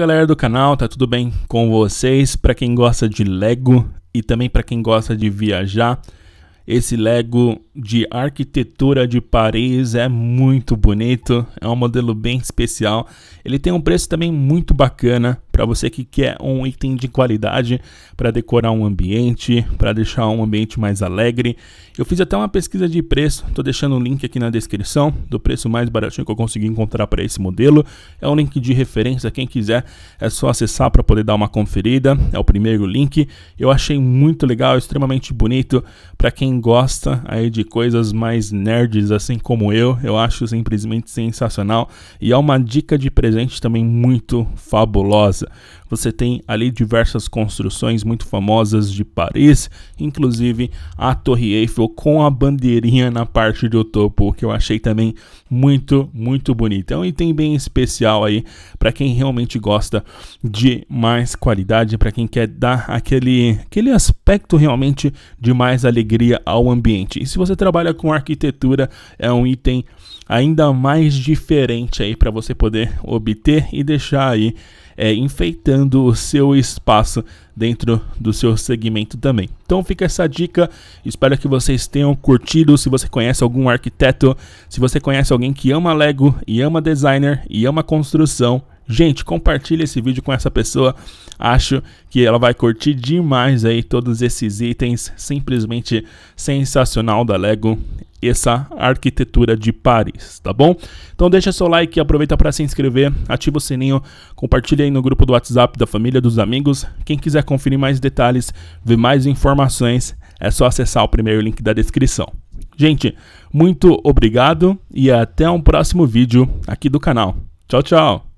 Galera do canal, tá tudo bem com vocês? Para quem gosta de Lego e também para quem gosta de viajar, esse Lego de arquitetura de Paris é muito bonito, é um modelo bem especial. Ele tem um preço também muito bacana, para você que quer um item de qualidade para decorar um ambiente, para deixar um ambiente mais alegre. Eu fiz até uma pesquisa de preço, estou deixando o um link aqui na descrição do preço mais baratinho que eu consegui encontrar para esse modelo. É um link de referência, quem quiser é só acessar para poder dar uma conferida. É o primeiro link. Eu achei muito legal, extremamente bonito para quem gosta aí de coisas mais nerds assim como eu. Eu acho simplesmente sensacional e é uma dica de presente também muito fabulosa. França. Você tem ali diversas construções muito famosas de Paris, inclusive a Torre Eiffel com a bandeirinha na parte do topo, que eu achei também muito, muito bonita. É um item bem especial aí para quem realmente gosta de mais qualidade, para quem quer dar aquele, aquele aspecto realmente de mais alegria ao ambiente. E se você trabalha com arquitetura, é um item ainda mais diferente aí para você poder obter e deixar aí é, enfeitando o seu espaço dentro do seu segmento também. Então fica essa dica, espero que vocês tenham curtido. Se você conhece algum arquiteto, se você conhece alguém que ama Lego e ama designer e ama construção, Gente, compartilha esse vídeo com essa pessoa. Acho que ela vai curtir demais aí todos esses itens. Simplesmente sensacional da Lego essa arquitetura de Paris, tá bom? Então deixa seu like, aproveita para se inscrever, ativa o sininho, compartilha aí no grupo do WhatsApp da família, dos amigos. Quem quiser conferir mais detalhes, ver mais informações, é só acessar o primeiro link da descrição. Gente, muito obrigado e até um próximo vídeo aqui do canal. Tchau, tchau!